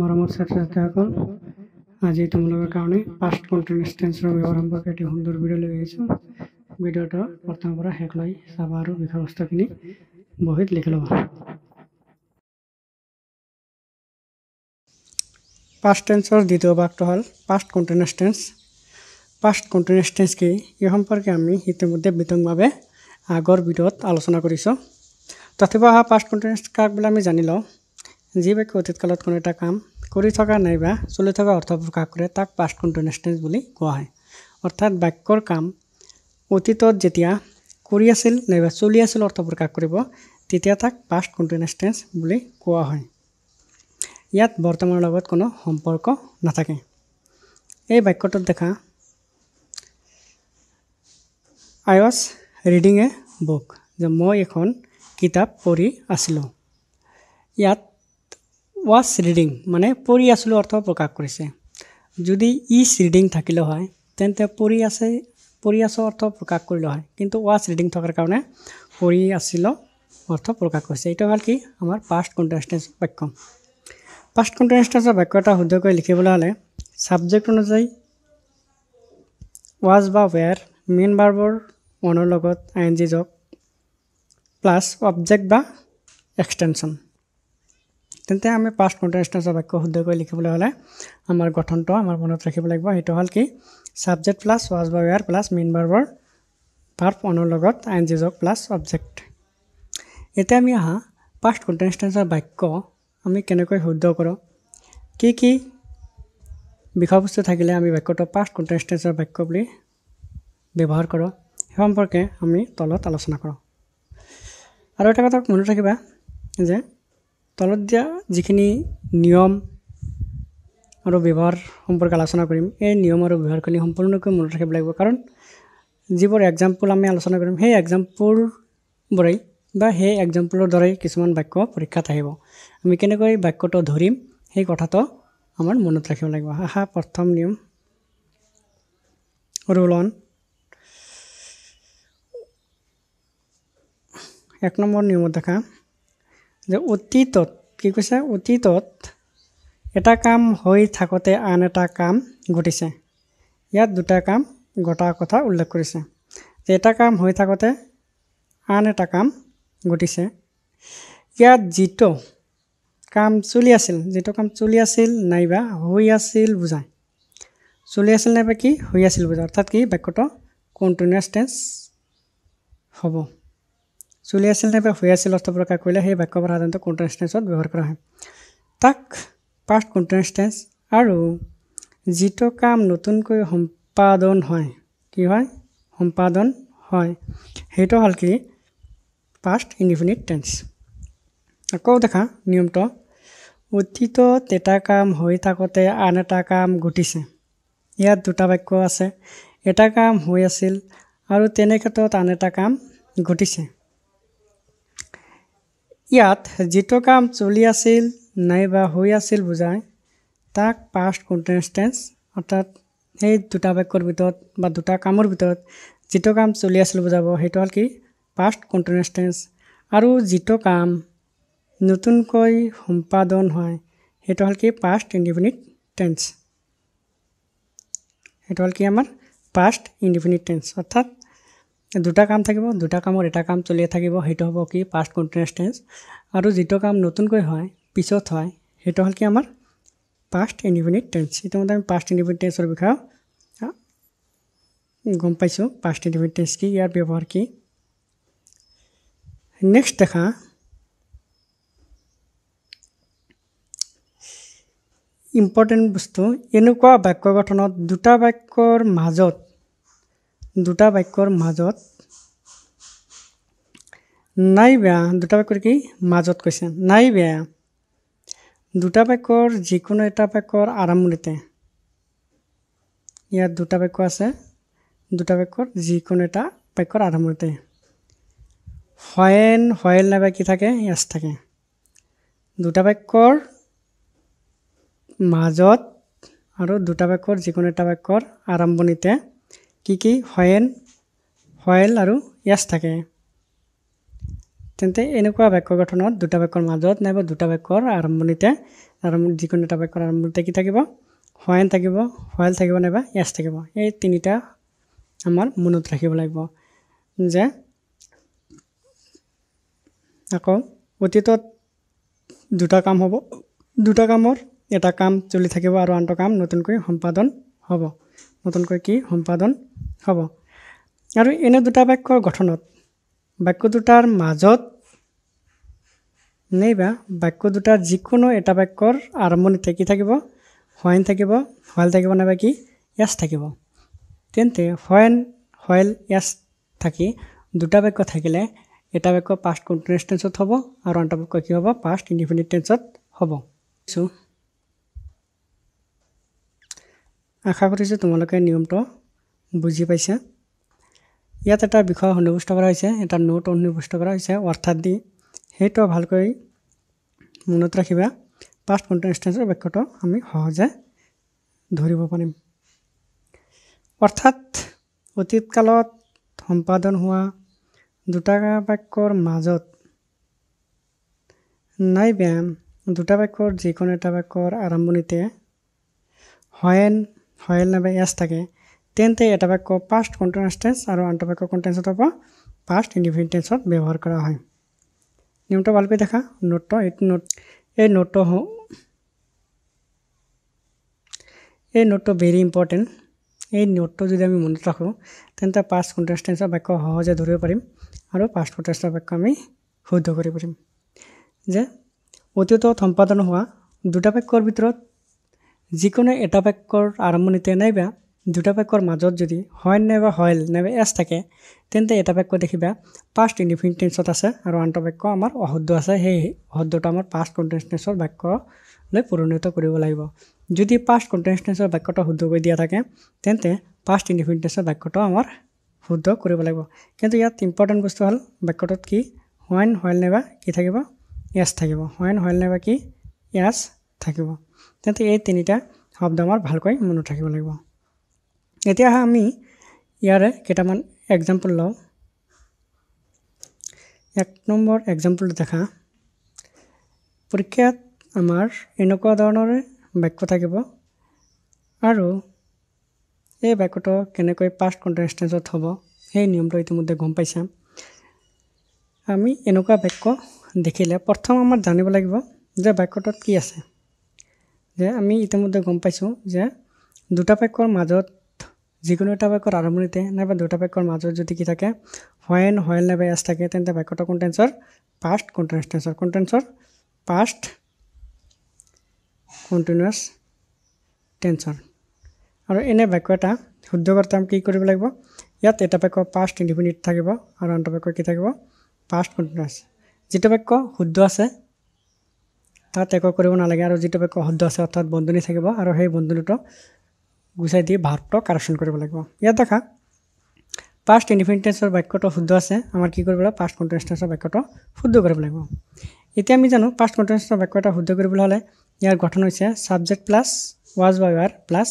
মৰমত ছাত্ৰ ছাত্ৰীসকল আজি তোমালোকৰ কাৰণে পাষ্ট কণ্টেনিষ্টেঞ্চৰ ব্যৱহাৰ সম্পৰ্কে এটি সুন্দৰ ভিডিঅ' লৈ আহিছোঁ ভিডিঅ'টো প্ৰথমৰ পৰা শেষ লৈ চাবা আৰু বিষয়বস্তুখিনি বহীত লিখি ল'ব পাষ্ট টেন্সৰ দ্বিতীয় ভাগটো হ'ল পাষ্ট কণ্টেনিষ্টেঞ্চ পাষ্ট কণ্টেনিষ্টেঞ্চ কি এই সম্পৰ্কে আমি ইতিমধ্যে বিতংভাৱে আগৰ ভিডিঅ'ত আলোচনা কৰিছোঁ তথাপিও অহা পাষ্ট কণ্টেনিষ্ট কাক বোলে আমি জানি লওঁ যি বাক্য অতীত কালত কোনো এটা কাম কৰি থকা নাইবা চলি থকা অৰ্থ প্ৰকাশ কৰে তাক পাষ্ট কণ্টিনিউচনেছ বুলি কোৱা হয় অৰ্থাৎ বাক্যৰ কাম অতীতত যেতিয়া কৰি আছিল নাইবা চলি আছিল অৰ্থ প্ৰকাশ কৰিব তেতিয়া তাক পাষ্ট কণ্টিনিউচনেছ বুলি কোৱা হয় ইয়াত বৰ্তমানৰ লগত কোনো সম্পৰ্ক নাথাকে এই বাক্যটোত দেখা I was reading a book যে মই এখন কিতাপ পঢ়ি আছিলোঁ ইয়াত ৱাচ ৰিডিং মানে পঢ়ি আছিলোঁ অৰ্থ প্ৰকাশ কৰিছে যদি ইজ ৰিডিং থাকিলে হয় তেন্তে পঢ়ি আছে পঢ়ি আছোঁ অৰ্থ প্ৰকাশ কৰিলে হয় কিন্তু ৱাচ ৰিডিং থকাৰ কাৰণে পঢ়ি আছিলোঁ অৰ্থ প্ৰকাশ কৰিছে এইটো হ'ল কি আমাৰ পাষ্ট কণ্টেষ্টেঞ্চ বাক্য পাষ্ট কণ্টেষ্টেঞ্চৰ বাক্য এটা শুদ্ধকৈ লিখিবলৈ হ'লে ছাবজেক্ট অনুযায়ী ৱাজ বা ৱেয়াৰ মেইন বাৰ্বৰ অনৰ লগত I N G plus object বা এক্সটেনশ্যন তেন্তে আমি পাষ্ট কণ্টেনচনেল বাক্য শুদ্ধকৈ লিখিবলৈ হ'লে আমাৰ গঠনটো আমাৰ মনত ৰাখিব লাগিব সেইটো হ'ল কি ছাবজেক্ট প্লাছ ৱাজ বা ৱেয়াৰ প্লাছ মেইন বাৰ্বৰ পাৰ্ফ অনৰ লগত আইন যোগ প্লাছ অবজেক্ট এতিয়া আমি আহা পাষ্ট কণ্টেনচনেল বাক্য আমি কেনেকৈ শুদ্ধ কৰোঁ কি কি বিষয়বস্তু থাকিলে আমি বাক্যটো পাষ্ট কণ্টেনচনেল বাক্য বুলি ব্যৱহাৰ কৰোঁ সেই সম্পৰ্কে আমি তলত আলোচনা কৰোঁ আৰু এটা কথা মনত ৰাখিবা যে তলত দিয়া যিখিনি নিয়ম আৰু ব্যৱহাৰ সম্পৰ্কে আলোচনা কৰিম এই নিয়ম আৰু ব্যৱহাৰখিনি সম্পূৰ্ণকৈ মনত ৰাখিব লাগিব কাৰণ যিবোৰ এক্সাম্পল আমি আলোচনা কৰিম সেই এক্সাম্পলবোৰেই বা সেই এক্সাম্পলৰ দৰেই কিছুমান বাক্য পৰীক্ষাত আহিব আমি কেনেকৈ বাক্যটো ধৰিম সেই কথাটো আমাৰ মনত ৰাখিব লাগিব আহা প্ৰথম নিয়ম ৰোলন এক নম্বৰ নিয়মত দেখা যে অতীতত কি কৈছে অতীতত এটা কাম হৈ থাকোঁতে আন এটা কাম ঘটিছে ইয়াত দুটা কাম ঘটাৰ কথা উল্লেখ কৰিছে যে এটা কাম হৈ থাকোঁতে আন এটা কাম ঘটিছে ইয়াত যিটো কাম চলি আছিল যিটো কাম চলি আছিল নাইবা হৈ আছিল বুজায় চলি আছিল নাইবা কি হৈ আছিল বুজায় অৰ্থাৎ কি বাক্যটো কণ্টিনিউছ টেন্স হ'ব চলি আছিল নে বা শুই আছিল অৰ্থ কা কৰিলে সেই বাক্য সাধাৰণতে কণ্টেনষ্টেঞ্চত ব্যৱহাৰ কৰা হয় তাক পাষ্ট টেন্স আৰু যিটো কাম নতুনকৈ সম্পাদন হয় কি হয় সম্পাদন হয় সেইটো হ'ল কি পাষ্ট ইনডিফিনিট টেন্স আকৌ দেখা নিয়মটো অতীতত এটা কাম হৈ থাকোঁতে আন এটা কাম ঘটিছে ইয়াত দুটা বাক্য আছে এটা কাম হৈ আছিল আৰু তেনে ক্ষেত্ৰত আন এটা কাম ঘটিছে ইয়াত যিটো কাম চলি আছিল নাইবা হৈ আছিল বুজাই তাক পাষ্ট কণ্টেষ্টেঞ্চ অৰ্থাৎ সেই দুটা বাক্যৰ ভিতৰত বা দুটা কামৰ ভিতৰত যিটো কাম চলি আছিল বুজাব সেইটো হ'ল কি পাষ্ট কণ্টেষ্টেঞ্চ আৰু যিটো কাম নতুনকৈ সম্পাদন হয় সেইটো হ'ল কি পাষ্ট ইণ্ডিফিনিট টেন্স সেইটো হ'ল কি আমাৰ পাষ্ট ইণ্ডিফিনিট টেঞ্চ অৰ্থাৎ দুটা কাম থাকিব দুটা কামৰ এটা কাম চলিয়ে থাকিব সেইটো হ'ব কি পাষ্ট কণ্টিনিউচ টেঞ্চ আৰু যিটো কাম নতুনকৈ হয় পিছত হয় সেইটো হ'ল কি আমাৰ পাষ্ট টেঞ্চ টেন্স ইতিমধ্যে আমি পাষ্ট ইনডিফিনিট টেঞ্চৰ বিষয়ে গম পাইছোঁ পাষ্ট ইনডিফিনিট টেঞ্চ কি ইয়াৰ ব্যৱহাৰ কি নেক্সট দেখা ইম্পৰ্টেণ্ট বস্তু এনেকুৱা বাক্য গঠনত দুটা বাক্যৰ মাজত দুটা বাক্যৰ মাজত নাই বেয়া দুটা বাক্যৰ কি মাজত কৈছে নাই বেয়া দুটা বাক্যৰ যিকোনো এটা বাক্যৰ আৰম্ভণিতে ইয়াত দুটা বাক্য আছে দুটা বাক্যৰ যিকোনো এটা বাক্যৰ আৰম্ভণিতে হয়েন হয়েল নাইবা কি থাকে এচ থাকে দুটা বাক্যৰ মাজত আৰু দুটা বাক্যৰ যিকোনো এটা বাক্যৰ আৰম্ভণিতে কি কি হয়েন হয়েল আৰু য়াছ থাকে তেন্তে এনেকুৱা বাক্য গঠনত দুটা বাক্যৰ মাজত নাইবা দুটা বাক্যৰ আৰম্ভণিতে আৰম্ভ যিকোনো এটা বাক্যৰ আৰম্ভণিতে কি থাকিব হয়েন থাকিব হয়েল থাকিব নাইবা য়াছ থাকিব এই তিনিটা আমাৰ মনত ৰাখিব লাগিব যে আকৌ অতীতত দুটা কাম হ'ব দুটা কামৰ এটা কাম চলি থাকিব আৰু আনটো কাম নতুনকৈ সম্পাদন হ'ব নতুনকৈ কি সম্পাদন হ'ব আৰু এনে দুটা বাক্যৰ গঠনত বাক্য দুটাৰ মাজত নাইবা বাক্য দুটাৰ যিকোনো এটা বাক্যৰ আৰম্ভণিতে কি থাকিব হোৱাইন থাকিব হোৱাইল থাকিব নাইবা কি য়াছ থাকিব তেন্তে হোৱাইন হোৱাইল য়াছ থাকি দুটা বাক্য থাকিলে এটা বাক্য পাষ্ট কণ্টিনিউছ টেঞ্চত হ'ব আৰু আনটা বাক্য কি হ'ব পাষ্ট ইণ্ডিফিনিট টেঞ্চত হ'ব চ' আশা কৰিছোঁ তোমালোকে নিয়মটো বুজি পাইছা ইয়াত এটা বিষয় সন্নিৱিষ্ট কৰা হৈছে এটা নোট সন্নিৱিষ্ট কৰা হৈছে অৰ্থাৎ দি সেইটো ভালকৈ মনত ৰাখিবা পাষ্ট কণ্টেষ্টেঞ্চৰ বাক্যটো আমি সহজে ধৰিব পাৰিম অৰ্থাৎ অতীত কালত সম্পাদন হোৱা দুটা বাক্যৰ মাজত নাই নাইবা দুটা বাক্যৰ যিকোনো এটা বাক্যৰ আৰম্ভণিতে হয়েন ভয়েল নাবে এছ থাকে তেন্তে এটা বাক্য পাষ্ট কণ্টিনিউছ টেন্স আৰু আনটো বাক্য কণ্টেন্সত হ'ব পাষ্ট ইণ্ডিভিন টেন্সত ব্যৱহাৰ কৰা হয় নিয়মটো ভালকৈ দেখা নোট এইটো নোট এই নোটটো এই নোটটো ভেৰি ইম্পৰ্টেণ্ট এই নোটটো যদি আমি মনত ৰাখোঁ তেন্তে পাষ্ট কণ্টিনিউছ টেন্সৰ বাক্য সহজে ধৰিব পাৰিম আৰু পাষ্ট কণ্টেন্সৰ বাক্য আমি শুদ্ধ কৰিব পাৰিম যে অতীত সম্পাদন হোৱা দুটা বাক্যৰ ভিতৰত যিকোনো এটা বাক্যৰ আৰম্ভণিতে নাইবা দুটা বাক্যৰ মাজত যদি হয় নাইবা হয়েল নাইবা এছ থাকে তেন্তে এটা বাক্য দেখিবা পাষ্ট ইনফিনটেন্সত আছে আৰু আনটো বাক্য আমাৰ অশুদ্ধ আছে সেই অশুদ্ধটো আমাৰ পাষ্ট কণ্টেনচনেছৰ বাক্যলৈ পৰিণত কৰিব লাগিব যদি পাষ্ট কণ্টেনচনেছৰ বাক্যটো শুদ্ধ কৰি দিয়া থাকে তেন্তে পাষ্ট ইনফিনটেন্সৰ বাক্যটো আমাৰ শুদ্ধ কৰিব লাগিব কিন্তু ইয়াত ইম্পৰ্টেণ্ট বস্তু হ'ল বাক্যটোত কি হোৱেন হয়েল নাইবা কি থাকিব এছ থাকিব হোৱেন হয়েল নাইবা কি এছ থাকিব তেন্তে এই তিনিটা শব্দ আমাৰ ভালকৈ মনত ৰাখিব লাগিব এতিয়া আমি ইয়াৰে কেইটামান এক্সাম্পল লওঁ এক নম্বৰ এক্সাম্পল দেখা পৰীক্ষাত আমাৰ এনেকুৱা ধৰণৰে বাক্য থাকিব আৰু এই বাক্যটো কেনেকৈ পাষ্ট কণ্টেষ্টেঞ্চত হ'ব সেই নিয়মটো ইতিমধ্যে গম পাইছা আমি এনেকুৱা বাক্য দেখিলে প্ৰথম আমাৰ জানিব লাগিব যে বাক্যটোত কি আছে যে আমি ইতিমধ্যে গম পাইছোঁ যে দুটা বাক্যৰ মাজত যিকোনো এটা বাক্যৰ আৰম্ভণিতে নাইবা দুটা বাক্যৰ মাজত যদি কি থাকে হয়েন হয়েল নাইবা এছ থাকে তেন্তে বাক্যটো কণ্টেঞ্চৰ পাষ্ট কণ্টিনিউছ টেঞ্চৰ কণ্টেঞ্চৰ পাষ্ট কণ্টিনিউছ টেঞ্চৰ আৰু এনে বাক্য এটা শুদ্ধ কৰোঁতে আমি কি কৰিব লাগিব ইয়াত এটা বাক্য পাষ্ট ইণ্ডিফিনিট থাকিব আৰু আনটো বাক্য কি থাকিব পাষ্ট কণ্টিনিউছ যিটো বাক্য শুদ্ধ আছে তাত ত্যাগ কৰিব নালাগে আৰু যিটো বাক্য শুদ্ধ আছে অৰ্থাৎ বন্ধনি থাকিব আৰু সেই বন্ধনিটো গুচাই দি ভাৱটো কাৰেকশ্যন কৰিব লাগিব ইয়াত দেখা পাষ্ট ইনফিনিটেঞ্চৰ বাক্যটো শুদ্ধ আছে আমাৰ কি কৰিব লাগিব পাষ্ট কণ্টেনচৰ বাক্যটো শুদ্ধ কৰিব লাগিব এতিয়া আমি জানো পাষ্ট কণ্টেনচৰ বাক্য এটা শুদ্ধ কৰিবলৈ হ'লে ইয়াৰ গঠন হৈছে ছাবজেক্ট প্লাছ ৱাজ বাই ৱাৰ প্লাছ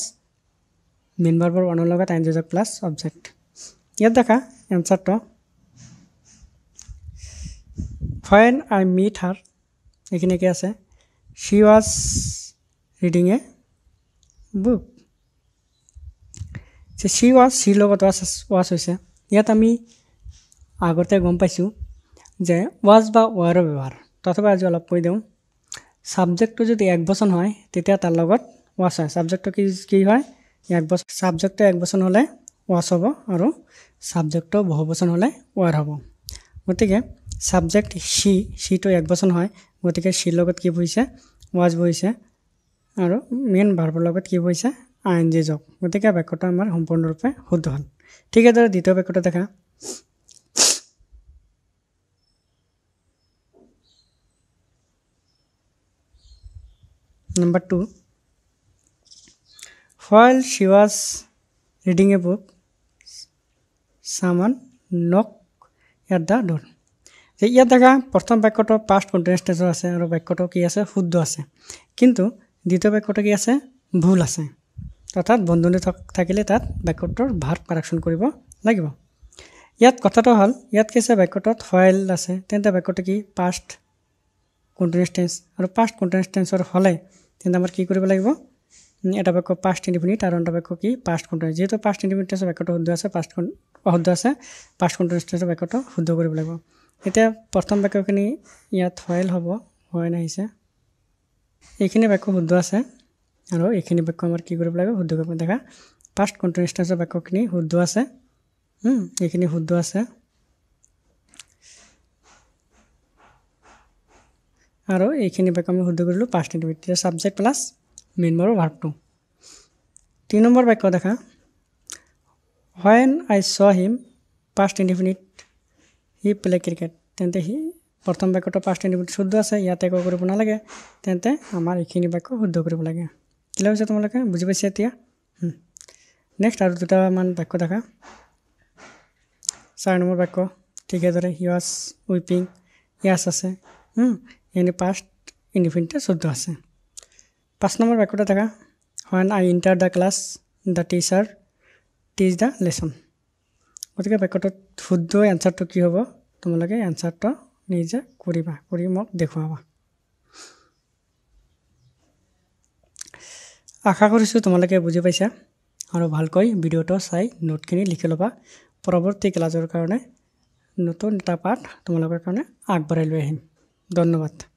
মেম্বাৰবোৰ অনৰ লগত এনজেজক প্লাছ অবজেক্ট ইয়াত দেখা এনচাৰটো ফেন আই মিট হাৰ এইখিনিকে আছে she was reading a book যে চি ৱাজ চিৰ লগত ৱাচ ৱাচ হৈছে ইয়াত আমি আগতে গম পাইছোঁ যে ৱাজ বা ৱাৰৰ ব্যৱহাৰ তথাপি আজি অলপ কৈ দিওঁ ছাবজেক্টটো যদি একবচন হয় তেতিয়া তাৰ লগত ৱাচ হয় ছাবজেক্টটো কি কি হয় একবচন ছাবজেক্টটো একবচন হ'লে ৱাচ হ'ব আৰু ছাবজেক্টটো বহুবচন হ'লে ৱাৰ হ'ব গতিকে ছাবজেক্ট সি সিটো এক বচন হয় গতিকে সিৰ লগত কি বহিছে ৱাজ বহিছে আৰু মেইন ভাৰ্বৰ লগত কি বহিছে আইন জি জব গতিকে বাক্যটো আমাৰ সম্পূৰ্ণৰূপে শুদ্ধ হ'ল ঠিক এইদৰে দ্বিতীয় বাক্যটো দেখা Number two while she was reading a book, someone knocked at the door. যে ইয়াত দেখা প্ৰথম বাক্যটো পাষ্ট কণ্টিনিউষ্টেজৰ আছে আৰু বাক্যটো কি আছে শুদ্ধ আছে কিন্তু দ্বিতীয় বাক্যটো কি আছে ভুল আছে অৰ্থাৎ বন্ধনি থাকিলে তাত বাক্যটোৰ ভাৰ কাৰেকশ্যন কৰিব লাগিব ইয়াত কথাটো হ'ল ইয়াত কি আছে বাক্যটোত হয়েল আছে তেন্তে বাক্যটো কি পাষ্ট কণ্টিনিউষ্টেঞ্চ আৰু পাষ্ট কণ্টিনিউষ্টেঞ্চৰ হ'লে তেন্তে আমাৰ কি কৰিব লাগিব এটা বাক্য পাষ্ট ইণ্ডিফিনিট আৰু এটা বাক্য কি পাষ্ট কণ্টিনিউ যিহেতু পাষ্ট ইণ্ডিফিনিটেঞ্চৰ বাক্যটো শুদ্ধ আছে পাষ্ট অশুদ্ধ আছে পাষ্ট কণ্টিনিউষ্টেঞ্চৰ বাক্যটো শুদ্ধ কৰিব লাগিব এতিয়া প্ৰথম বাক্যখিনি ইয়াত হয়েল হ'ব হয় হয়েল আহিছে এইখিনি বাক্য শুদ্ধ আছে আৰু এইখিনি বাক্য আমাৰ কি কৰিব লাগে শুদ্ধ কৰিব দেখা ফাৰ্ষ্ট কণ্টিনিউষ্টাৰ বাক্যখিনি শুদ্ধ আছে এইখিনি শুদ্ধ আছে আৰু এইখিনি বাক্য আমি শুদ্ধ কৰিলোঁ পাষ্ট এতিয়া ছাবজেক্ট প্লাছ মেইন মেম্বৰ ভাৰ্ভটো তিনি নম্বৰ বাক্য দেখা when I saw' him past indefinite he play cricket তেন্তে সি প্ৰথম বেকটো পাঁচটো ইনিংট শুদ্ধ আছে ইয়াতে একো কৰিব নালাগে তেন্তে আমাৰ এইখিনি বাক্য শুদ্ধ কৰিব লাগে কি হৈছে তোমালোকে বুজি পাইছা এতিয়া নেক্সট আৰু দুটামান বাক্য দেখা চাৰি নম্বৰ বাক্য ঠিক সেইদৰে ইয়াচ উইপিং ইয়াছ আছে এনে পাষ্ট ইনফিনিটে চৈধ্য আছে পাঁচ নম্বৰ বাক্যটো থাকা when I enter the class the teacher teaches the lesson গতিকে বাক্যটোত শুদ্ধ এনচাৰটো কি হ'ব তোমালোকে এনচাৰটো নিজে কৰিবা কৰি মোক দেখুৱাবা আশা কৰিছোঁ তোমালোকে বুজি পাইছা আৰু ভালকৈ ভিডিঅ'টো চাই নোটখিনি লিখি ল'বা পৰৱৰ্তী ক্লাছৰ কাৰণে নতুন এটা পাঠ তোমালোকৰ কাৰণে আগবঢ়াই লৈ আহিম ধন্যবাদ